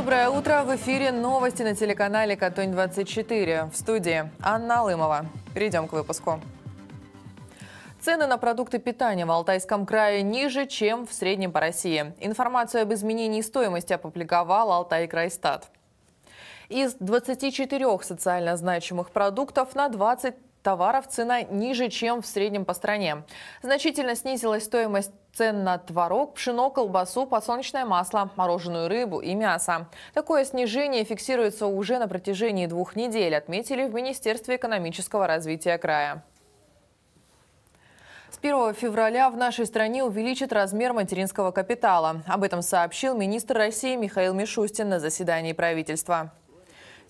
Доброе утро. В эфире новости на телеканале «Катунь-24». В студии Анна Лымова. Перейдем к выпуску. Цены на продукты питания в Алтайском крае ниже, чем в среднем по России. Информацию об изменении стоимости опубликовал Алтай Крайстат. Из 24 социально значимых продуктов на 20 товаров цена ниже, чем в среднем по стране. Значительно снизилась стоимость цен на творог, пшено, колбасу, подсолнечное масло, мороженую рыбу и мясо. Такое снижение фиксируется уже на протяжении двух недель, отметили в Министерстве экономического развития края. С 1 февраля в нашей стране увеличат размер материнского капитала. Об этом сообщил министр России Михаил Мишустин на заседании правительства.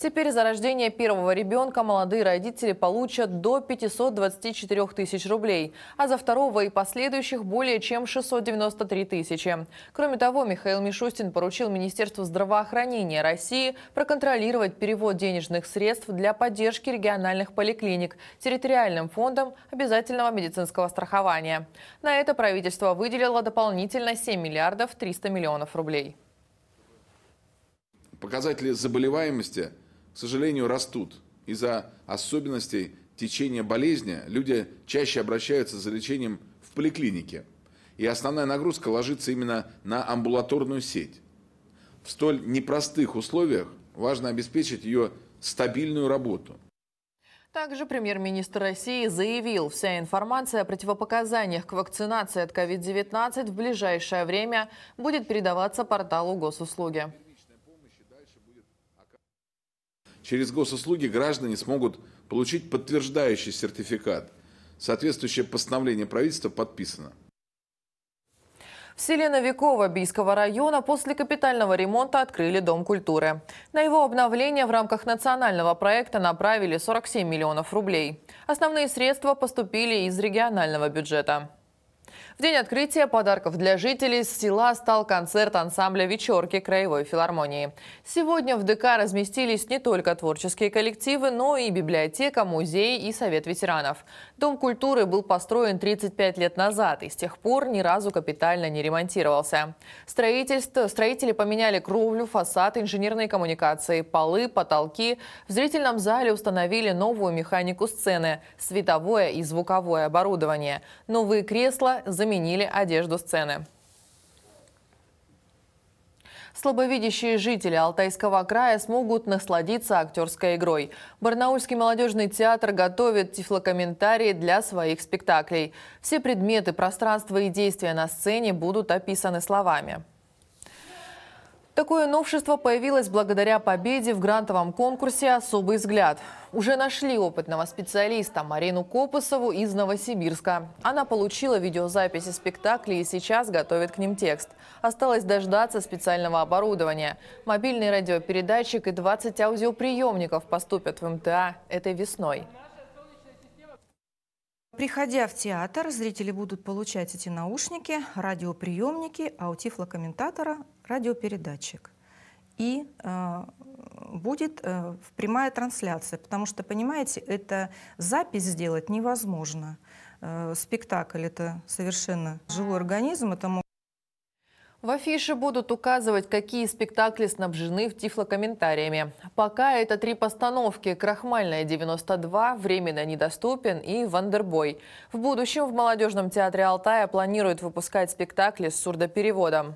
Теперь за рождение первого ребенка молодые родители получат до 524 тысяч рублей, а за второго и последующих более чем 693 тысячи. Кроме того, Михаил Мишустин поручил Министерству здравоохранения России проконтролировать перевод денежных средств для поддержки региональных поликлиник территориальным фондом обязательного медицинского страхования. На это правительство выделило дополнительно 7 миллиардов 300 миллионов рублей. Показатели заболеваемости к сожалению, растут. Из-за особенностей течения болезни люди чаще обращаются за лечением в поликлинике. И основная нагрузка ложится именно на амбулаторную сеть. В столь непростых условиях важно обеспечить ее стабильную работу – также премьер-министр России заявил, вся информация о противопоказаниях к вакцинации от COVID-19 в ближайшее время будет передаваться порталу госуслуги. Через госуслуги граждане смогут получить подтверждающий сертификат. Соответствующее постановление правительства подписано. В селе Новиково Бийского района после капитального ремонта открыли Дом культуры. На его обновление в рамках национального проекта направили 47 миллионов рублей. Основные средства поступили из регионального бюджета. В день открытия подарков для жителей села стал концерт ансамбля «Вечерки» Краевой филармонии. Сегодня в ДК разместились не только творческие коллективы, но и библиотека, музей и совет ветеранов. Дом культуры был построен 35 лет назад и с тех пор ни разу капитально не ремонтировался. Строительство, строители поменяли кровлю, фасад, инженерные коммуникации, полы, потолки. В зрительном зале установили новую механику сцены, световое и звуковое оборудование, новые кресла, заменили одежду сцены. Слабовидящие жители Алтайского края смогут насладиться актерской игрой. Барнаульский молодежный театр готовит тифлокомментарии для своих спектаклей. Все предметы, пространство и действия на сцене будут описаны словами. Такое новшество появилось благодаря победе в грантовом конкурсе «Особый взгляд». Уже нашли опытного специалиста Марину Копысову из Новосибирска. Она получила видеозаписи спектаклей и сейчас готовит к ним текст. Осталось дождаться специального оборудования. Мобильный радиопередатчик и 20 аудиоприемников поступят в МТА этой весной. Приходя в театр, зрители будут получать эти наушники, радиоприемники, аутифлокомментатора радиопередатчик. И э, будет э, прямая трансляция, потому что, понимаете, это запись сделать невозможно. Э, спектакль — это совершенно живой организм, это могут в афише будут указывать, какие спектакли снабжены в тифлокомментариями. Пока это три постановки «Крахмальная 92», «Временно недоступен» и «Вандербой». В будущем в Молодежном театре Алтая планируют выпускать спектакли с сурдопереводом.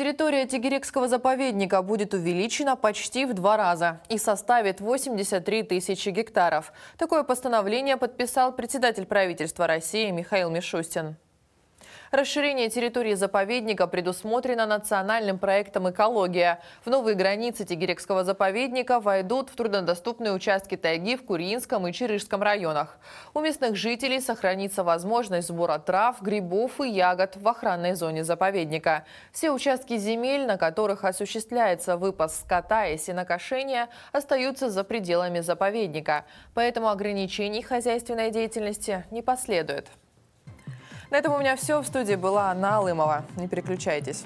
Территория Тегерекского заповедника будет увеличена почти в два раза и составит 83 тысячи гектаров. Такое постановление подписал председатель правительства России Михаил Мишустин. Расширение территории заповедника предусмотрено национальным проектом «Экология». В новые границы Тегерекского заповедника войдут в труднодоступные участки тайги в Куринском и Черышском районах. У местных жителей сохранится возможность сбора трав, грибов и ягод в охранной зоне заповедника. Все участки земель, на которых осуществляется выпас скота и сенокошения, остаются за пределами заповедника. Поэтому ограничений хозяйственной деятельности не последует. На этом у меня все. В студии была Анна Алымова. Не переключайтесь.